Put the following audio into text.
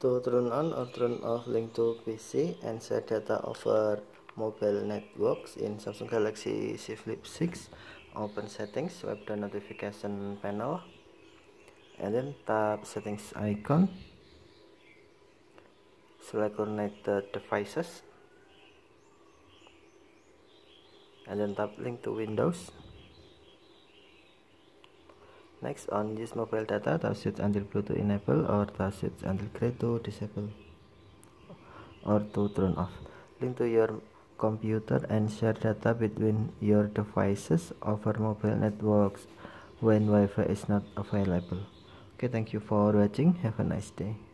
To turn on or turn off link to PC and share data over mobile networks in Samsung Galaxy Z Flip 6, open settings, web the notification panel, and then tap settings icon, select connected devices, and then tap link to Windows. Next on this mobile data touch switch until Bluetooth enable or touch switch until gray to disable or to turn off. Link to your computer and share data between your devices over mobile networks when Wi-Fi is not available. Okay, thank you for watching. Have a nice day.